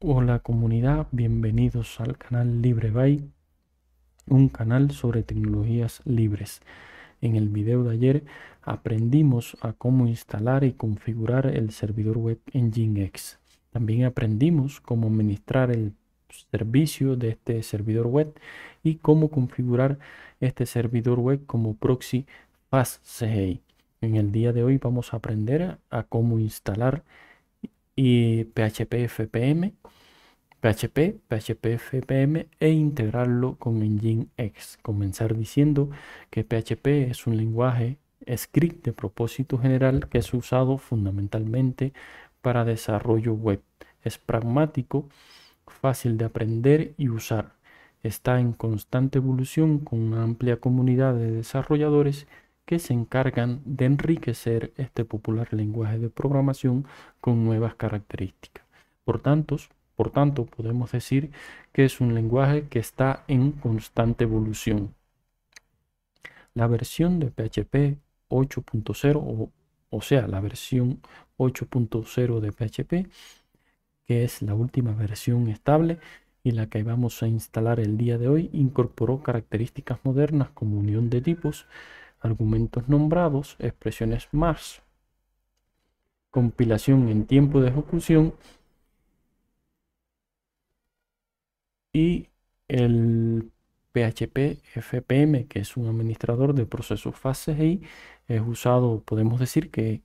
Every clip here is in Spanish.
Hola comunidad, bienvenidos al canal LibreBay, un canal sobre tecnologías libres. En el video de ayer aprendimos a cómo instalar y configurar el servidor web en Nginx. También aprendimos cómo administrar el servicio de este servidor web y cómo configurar este servidor web como proxy FastCGI. En el día de hoy vamos a aprender a cómo instalar y PHP FPM, PHP, PHP FPM e integrarlo con x Comenzar diciendo que PHP es un lenguaje script de propósito general que es usado fundamentalmente para desarrollo web. Es pragmático, fácil de aprender y usar. Está en constante evolución con una amplia comunidad de desarrolladores que se encargan de enriquecer este popular lenguaje de programación con nuevas características. Por tanto, por tanto, podemos decir que es un lenguaje que está en constante evolución. La versión de PHP 8.0, o, o, sea, la versión 8.0 de PHP, que es la última versión estable y la que vamos a instalar el día de hoy, incorporó características modernas como unión de tipos, argumentos nombrados, expresiones más, compilación en tiempo de ejecución y el PHP FPM, que es un administrador de procesos fases y es usado, podemos decir que,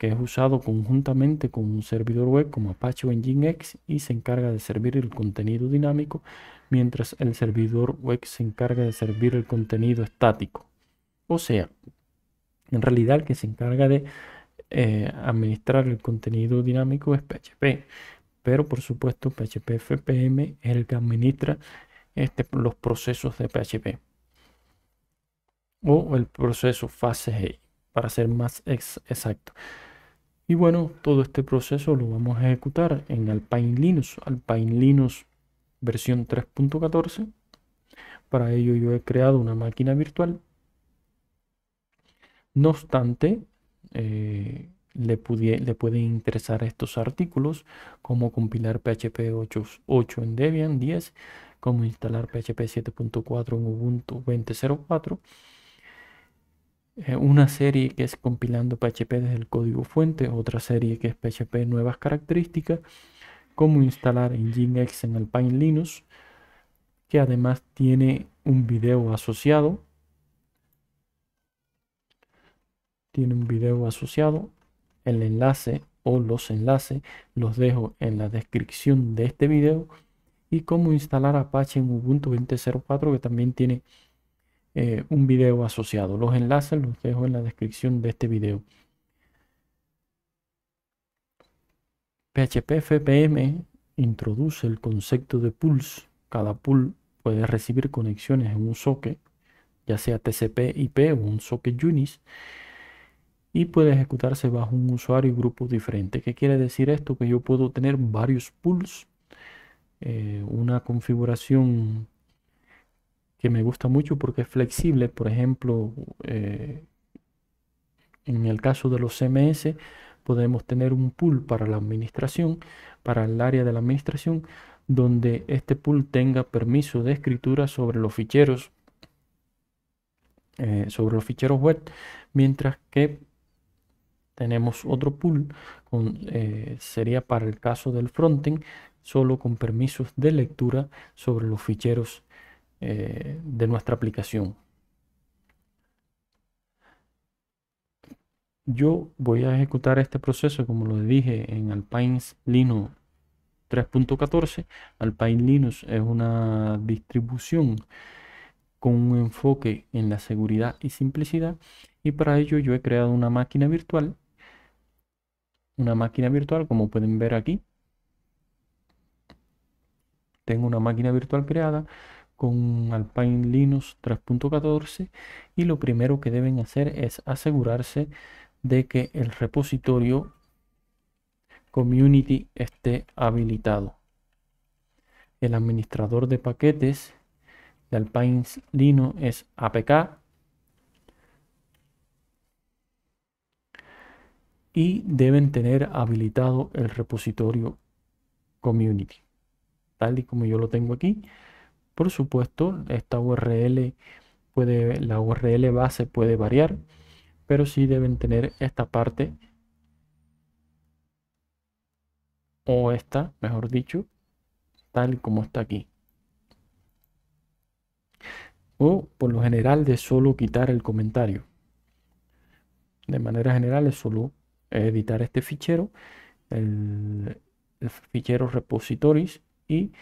es usado conjuntamente con un servidor web como Apache o Nginx y se encarga de servir el contenido dinámico, mientras el servidor web se encarga de servir el contenido estático. O sea, en realidad el que se encarga de eh, administrar el contenido dinámico es PHP. Pero por supuesto PHP FPM es el que administra este, los procesos de PHP. O el proceso G e, para ser más exacto. Y bueno, todo este proceso lo vamos a ejecutar en Alpine Linux, Alpine Linux versión 3.14. Para ello yo he creado una máquina virtual no obstante, eh, le, le pueden interesar estos artículos, como compilar PHP 8.8 en Debian 10, como instalar PHP 7.4 en Ubuntu 20.04, eh, una serie que es compilando PHP desde el código fuente, otra serie que es PHP nuevas características, cómo instalar Nginx en el Linux, que además tiene un video asociado tiene un video asociado. El enlace o los enlaces los dejo en la descripción de este video. Y cómo instalar Apache en Ubuntu 20.04 que también tiene eh, un video asociado. Los enlaces los dejo en la descripción de este video. PHP FPM introduce el concepto de pools. Cada pool puede recibir conexiones en un socket, ya sea TCP/IP o un socket Unis y puede ejecutarse bajo un usuario y grupo diferente. ¿Qué quiere decir esto? Que yo puedo tener varios pools, eh, una configuración que me gusta mucho porque es flexible. Por ejemplo, eh, en el caso de los CMS, podemos tener un pool para la administración, para el área de la administración, donde este pool tenga permiso de escritura sobre los ficheros, eh, sobre los ficheros web, mientras que tenemos otro pool, eh, sería para el caso del frontend, solo con permisos de lectura sobre los ficheros eh, de nuestra aplicación. Yo voy a ejecutar este proceso, como lo dije, en Alpine Linux 3.14. Alpine Linux es una distribución con un enfoque en la seguridad y simplicidad. Y para ello yo he creado una máquina virtual una máquina virtual, como pueden ver aquí. Tengo una máquina virtual creada con Alpine Linux 3.14 y lo primero que deben hacer es asegurarse de que el repositorio community esté habilitado. El administrador de paquetes de Alpine Linux es apk y deben tener habilitado el repositorio community tal y como yo lo tengo aquí por supuesto esta url puede la url base puede variar pero sí deben tener esta parte o esta mejor dicho tal y como está aquí o por lo general de solo quitar el comentario de manera general es solo editar este fichero, el, fichero repositories y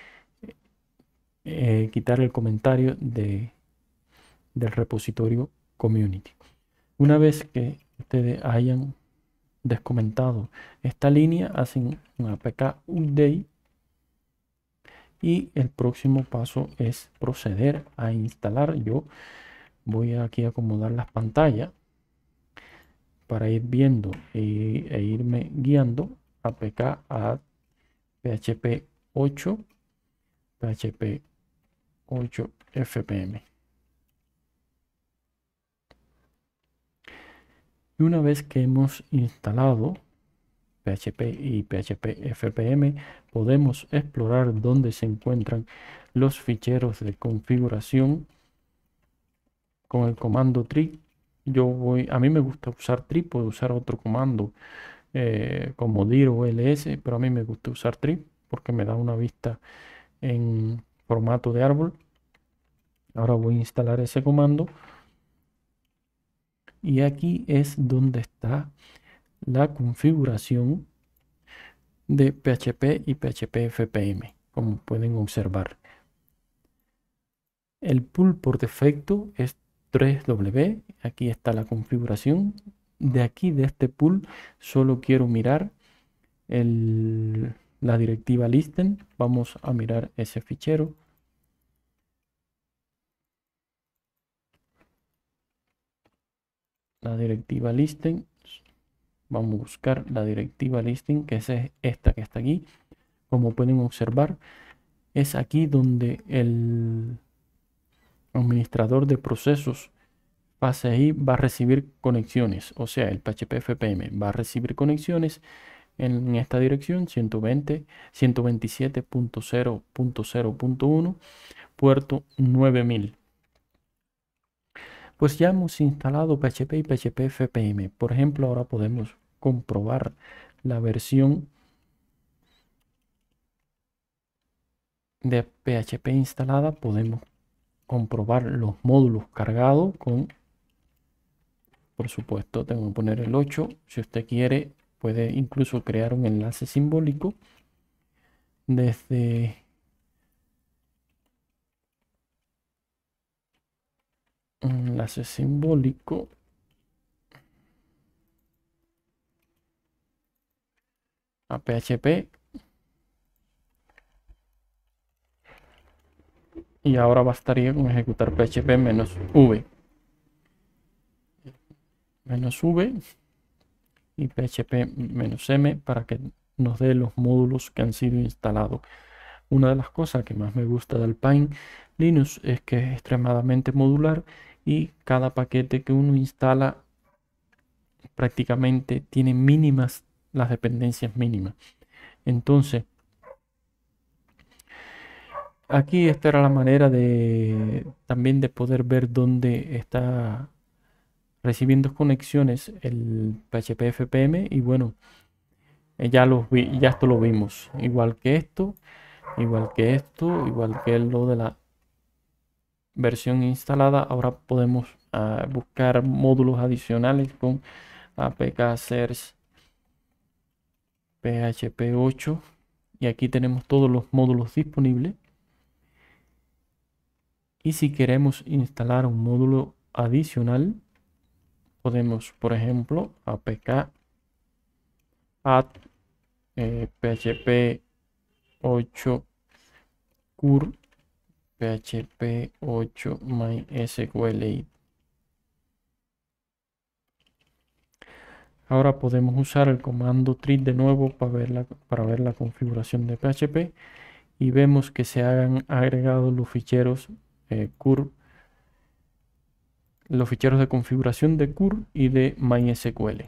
eh, quitar el comentario de, del repositorio community. Una vez que ustedes hayan descomentado esta línea, hacen un APK update y el próximo paso es proceder a instalar. Yo voy aquí a acomodar las pantallas para ir viendo e, irme guiando APK a PHP 8 PHP 8 FPM. Y una vez que hemos instalado PHP y PHP FPM, podemos explorar dónde se encuentran los ficheros de configuración con el comando tree yo voy, a mí me gusta usar trip, puedo usar otro comando eh, como DIR o LS, pero a mí me gusta usar trip porque me da una vista en formato de árbol. Ahora voy a instalar ese comando. Y aquí es donde está la configuración de PHP y PHP FPM, como pueden observar. El pool por defecto es 3W, aquí está la configuración. De aquí, de este pool, solo quiero mirar la directiva listen. Vamos a mirar ese fichero. La directiva listen. Vamos a buscar la directiva listen que es esta que está aquí. Como pueden observar, es aquí donde el, administrador de procesos pase ahí, va a recibir conexiones, o sea, el PHP FPM va a recibir conexiones en esta dirección 120 127.0.0.1 puerto 9000. Pues ya hemos instalado PHP y PHP FPM. Por ejemplo, ahora podemos comprobar la versión de PHP instalada podemos comprobar los módulos cargados con, por supuesto, tengo que poner el 8. Si usted quiere, puede incluso crear un enlace simbólico desde un enlace simbólico a PHP y ahora bastaría con ejecutar php menos v menos v y php menos m para que nos dé los módulos que han sido instalados una de las cosas que más me gusta del Pine Linux es que es extremadamente modular y cada paquete que uno instala prácticamente tiene mínimas las dependencias mínimas entonces aquí esta era la manera de también de poder ver dónde está recibiendo conexiones el PHP FPM y bueno eh, ya ya esto lo vimos igual que esto igual que esto igual que lo de la versión instalada ahora podemos ah, buscar módulos adicionales con apk search php 8 y aquí tenemos todos los módulos disponibles y si queremos instalar un módulo adicional, podemos, por ejemplo, apk add eh, php 8 cur php 8 mysql ahora podemos usar el comando trit de nuevo para ver la, para ver la configuración de php y vemos que se han agregado los ficheros eh, los ficheros de configuración de CUR y de MySQL.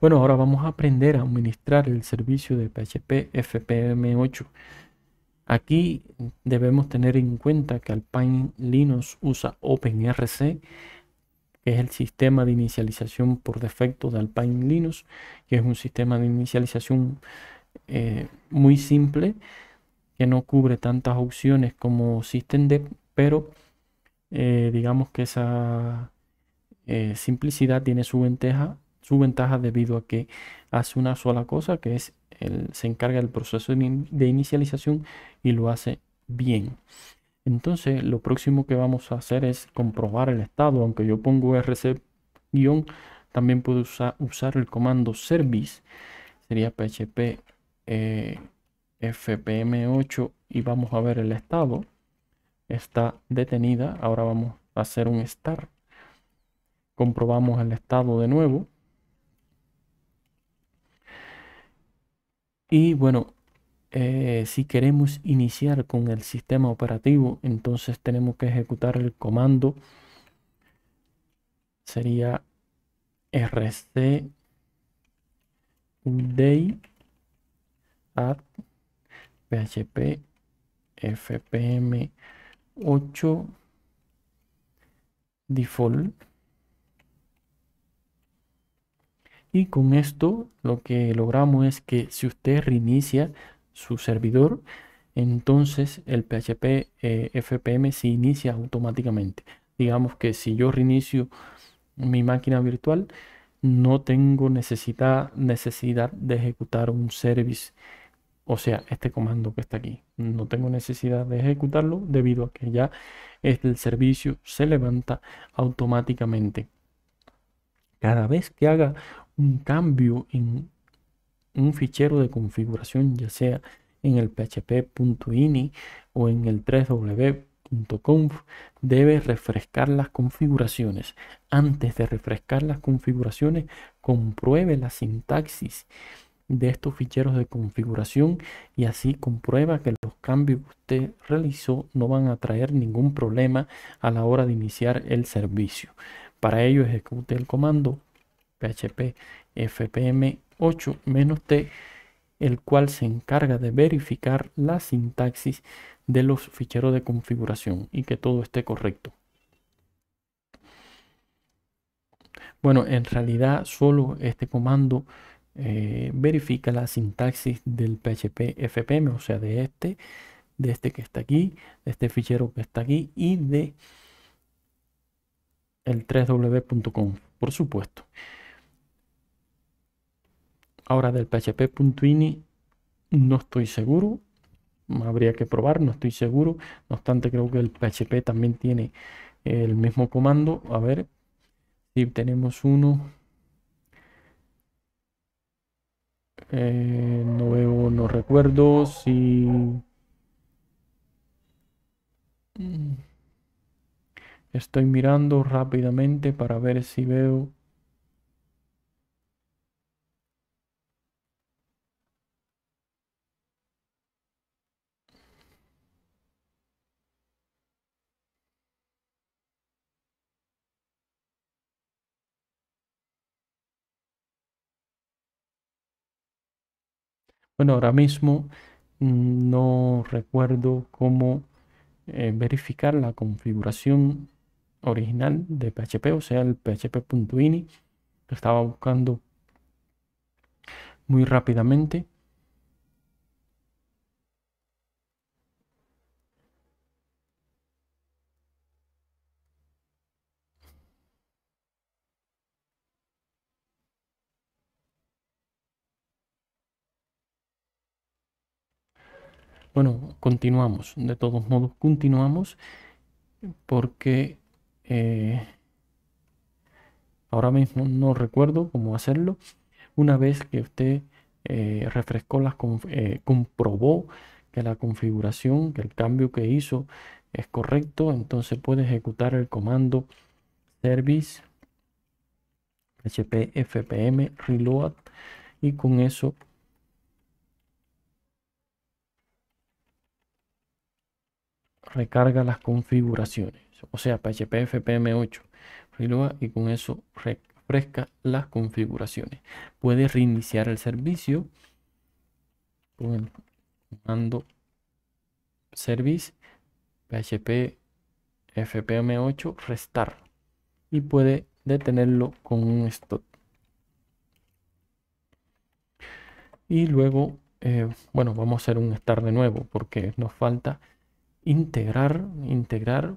Bueno, ahora vamos a aprender a administrar el servicio de PHP FPM8. Aquí debemos tener en cuenta que Alpine Linux usa OpenRC, que es el sistema de inicialización por defecto de Alpine Linux, que es un sistema de inicialización eh, muy simple que no cubre tantas opciones como SystemD, pero eh, digamos que esa eh, simplicidad tiene su ventaja, su ventaja debido a que hace una sola cosa, que es se encarga del proceso de inicialización y lo hace bien. Entonces, lo próximo que vamos a hacer es comprobar el estado. Aunque yo pongo rc- también puedo usar, usar el comando service. Sería php FPM8 y vamos a ver el estado. Está detenida. Ahora vamos a hacer un start. Comprobamos el estado de nuevo. Y bueno, eh, si queremos iniciar con el sistema operativo, entonces tenemos que ejecutar el comando. Sería rc day PHP FPM 8 default y con esto lo que logramos es que si usted reinicia su servidor entonces el PHP eh, FPM se inicia automáticamente digamos que si yo reinicio mi máquina virtual no tengo necesidad, necesidad de ejecutar un service o sea, este comando que está aquí. No tengo necesidad de ejecutarlo debido a que ya el servicio se levanta automáticamente. Cada vez que haga un cambio en un fichero de configuración, ya sea en el php.ini o en el 3 debe refrescar las configuraciones. Antes de refrescar las configuraciones, compruebe la sintaxis de estos ficheros de configuración y así comprueba que los cambios que usted realizó no van a traer ningún problema a la hora de iniciar el servicio. Para ello ejecute el comando php fpm8-t el cual se encarga de verificar la sintaxis de los ficheros de configuración y que todo esté correcto. Bueno, en realidad solo este comando eh, verifica la sintaxis del PHP FPM, o sea, de este, de este que está aquí, de este fichero que está aquí y de el 3 wcom por supuesto. Ahora del php.ini no estoy seguro, habría que probar, no estoy seguro. No obstante, creo que el php también tiene el mismo comando. A ver si tenemos uno. Eh, no veo, no recuerdo si... Mm. Estoy mirando rápidamente para ver si veo Bueno, ahora mismo mm, no recuerdo cómo eh, verificar la configuración original de PHP, o sea, el php.ini. que estaba buscando muy rápidamente Bueno, continuamos, de todos modos, continuamos porque eh, ahora mismo no recuerdo cómo hacerlo. Una vez que usted eh, refrescó las, eh, comprobó que la configuración, que el cambio que hizo es correcto, entonces puede ejecutar el comando service hpfpm reload y con eso recarga las configuraciones, o sea, PHP FPM8. y con eso refresca las configuraciones. Puede reiniciar el servicio con el comando service php fpm8 restar y puede detenerlo con un stop. Y luego, eh, bueno, vamos a hacer un start de nuevo porque nos falta integrar, integrar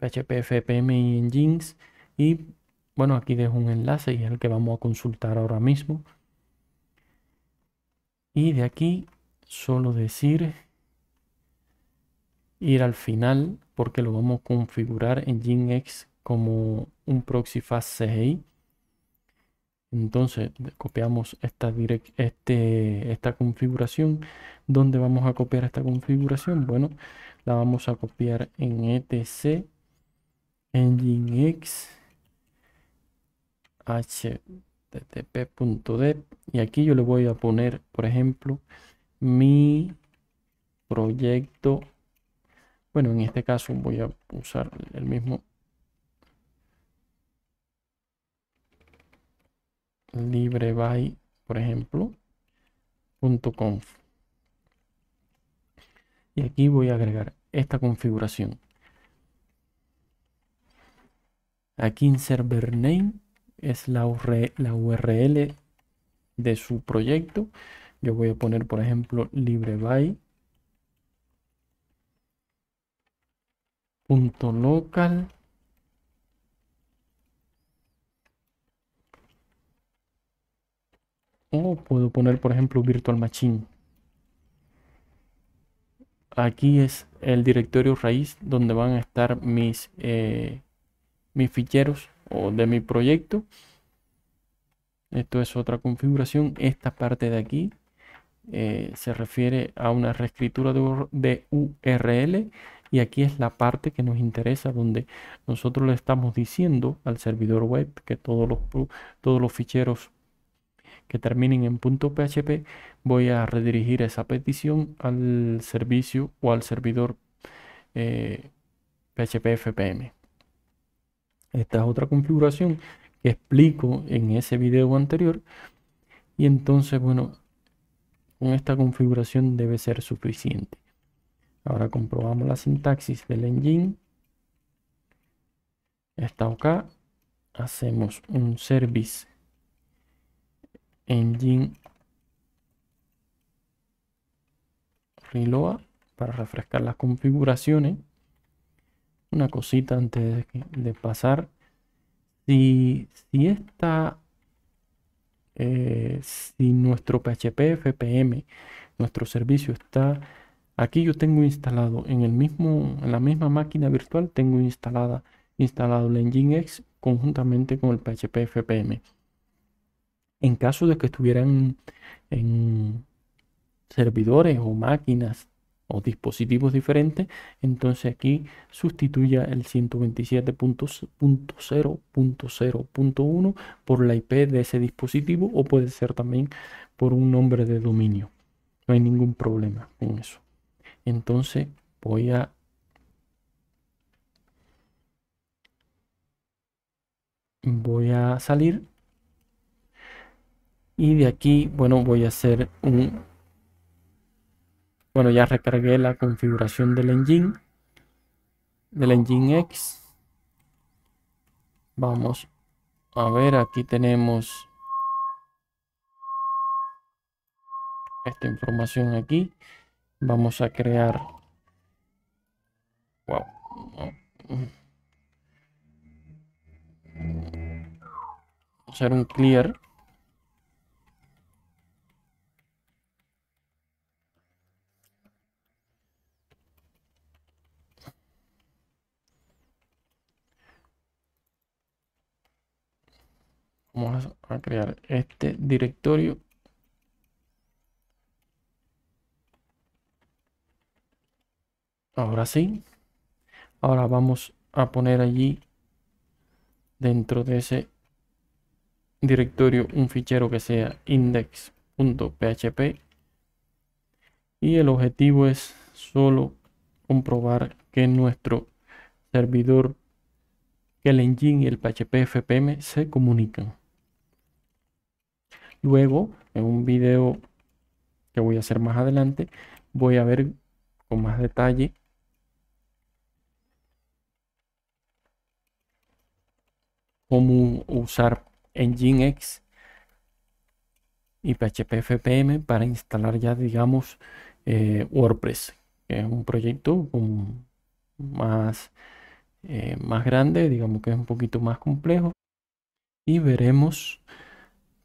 PHP, FPM y Nginx. Y bueno, aquí dejo un enlace y es el que vamos a consultar ahora mismo. Y de aquí solo decir ir al final porque lo vamos a configurar en Nginx como un proxy fast CGI. Entonces copiamos esta, direct, este, esta configuración. ¿Dónde vamos a copiar esta configuración? Bueno, la vamos a copiar en etc nginx y aquí yo le voy a poner por ejemplo mi proyecto bueno en este caso voy a usar el mismo libreby por ejemplo y aquí voy a agregar esta configuración aquí en server name es la, URL de su proyecto yo voy a poner por ejemplo .local o puedo poner por ejemplo virtual machine aquí es el directorio raíz donde van a estar mis, eh, mis ficheros o de mi proyecto. Esto es otra configuración. Esta parte de aquí eh, se refiere a una reescritura de, URL y aquí es la parte que nos interesa donde nosotros le estamos diciendo al servidor web que todos los, todos los ficheros que terminen en .php, voy a redirigir esa petición al servicio o al servidor phpFPM eh, PHP FPM. Esta es otra configuración que explico en ese video anterior. Y entonces, bueno, con esta configuración debe ser suficiente. Ahora comprobamos la sintaxis del engine. Está acá. Hacemos un service engine reload para refrescar las configuraciones una cosita antes de, pasar si, si eh, si nuestro php fpm nuestro servicio está aquí yo tengo instalado en el mismo en la misma máquina virtual tengo instalada instalado el engine conjuntamente con el php fpm en caso de que estuvieran en servidores o máquinas o dispositivos diferentes, entonces aquí sustituya el 127.0.0.1 por la IP de ese dispositivo o puede ser también por un nombre de dominio. No hay ningún problema con eso. Entonces voy a voy a salir y de aquí bueno voy a hacer un bueno ya recargué la configuración del engine del engine x vamos a ver aquí tenemos esta información aquí vamos a crear wow hacer un clear Vamos a crear este directorio. Ahora sí. Ahora vamos a poner allí dentro de ese directorio un fichero que sea index.php y el objetivo es solo comprobar que nuestro servidor, que el engine y el PHP FPM se comunican. Luego, en un video que voy a hacer más adelante, voy a ver con más detalle cómo usar Nginx y PHP FPM para instalar ya, digamos, eh, WordPress, que es un proyecto más, eh, más grande, digamos que es un poquito más complejo. Y veremos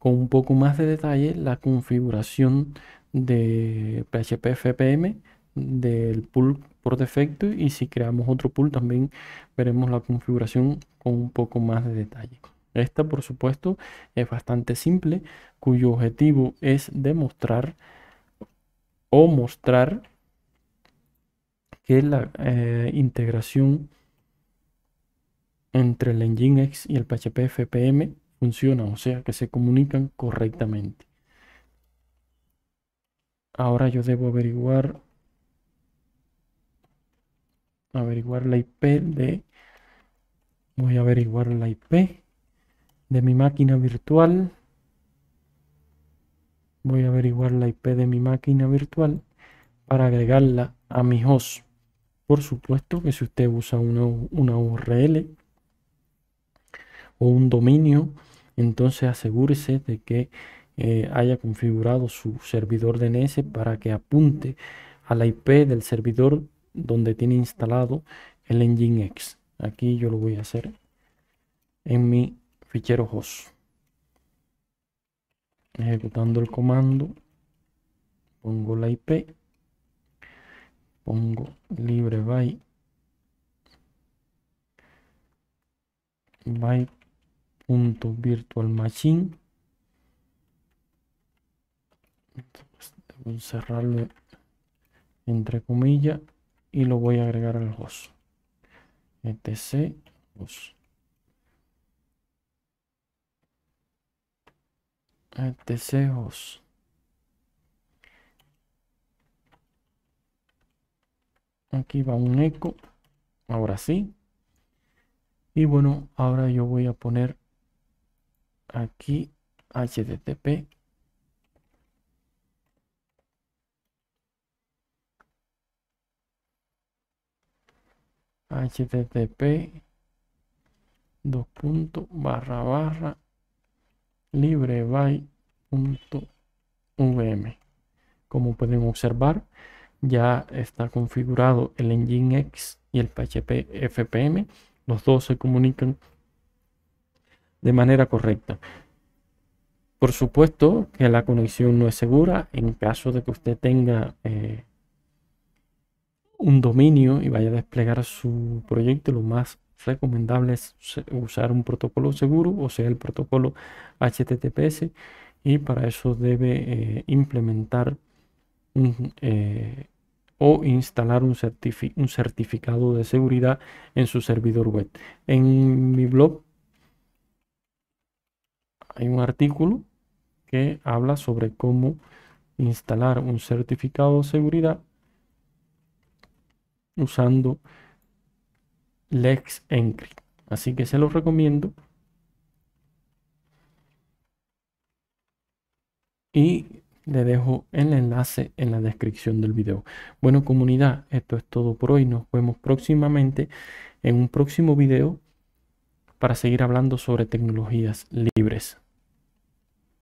con un poco más de detalle la configuración de PHP FPM del pool por defecto y si creamos otro pool también veremos la configuración con un poco más de detalle. Esta por supuesto es bastante simple cuyo objetivo es demostrar o mostrar que la eh, integración entre el Nginx y el PHP FPM Funciona, o sea, que se comunican correctamente. Ahora yo debo averiguar averiguar la IP de voy a averiguar la IP de mi máquina virtual voy a averiguar la IP de mi máquina virtual para agregarla a mi host por supuesto que si usted usa una, una URL o un dominio entonces asegúrese de que eh, haya configurado su servidor DNS para que apunte a la IP del servidor donde tiene instalado el Nginx. Aquí yo lo voy a hacer en mi fichero host. Ejecutando el comando, pongo la IP, pongo libre byte, byte, punto virtual machine cerrarlo entre comillas y lo voy a agregar al host etc host etc host aquí va un eco ahora sí y bueno ahora yo voy a poner aquí http http dos barra barra libre como pueden observar ya está configurado el engine x y el php fpm los dos se comunican de manera correcta. Por supuesto que la conexión no es segura en caso de que usted tenga eh, un dominio y vaya a desplegar su proyecto, lo más recomendable es usar un protocolo seguro, o sea, el protocolo HTTPS, y para eso debe eh, implementar eh, o instalar un certificado de seguridad en su servidor web. En mi blog hay un artículo que habla sobre cómo instalar un certificado de seguridad usando Lex Encrypt. Así que se los recomiendo. Y le dejo el enlace en la descripción del video. Bueno comunidad, esto es todo por hoy. Nos vemos próximamente en un próximo video para seguir hablando sobre tecnologías libres.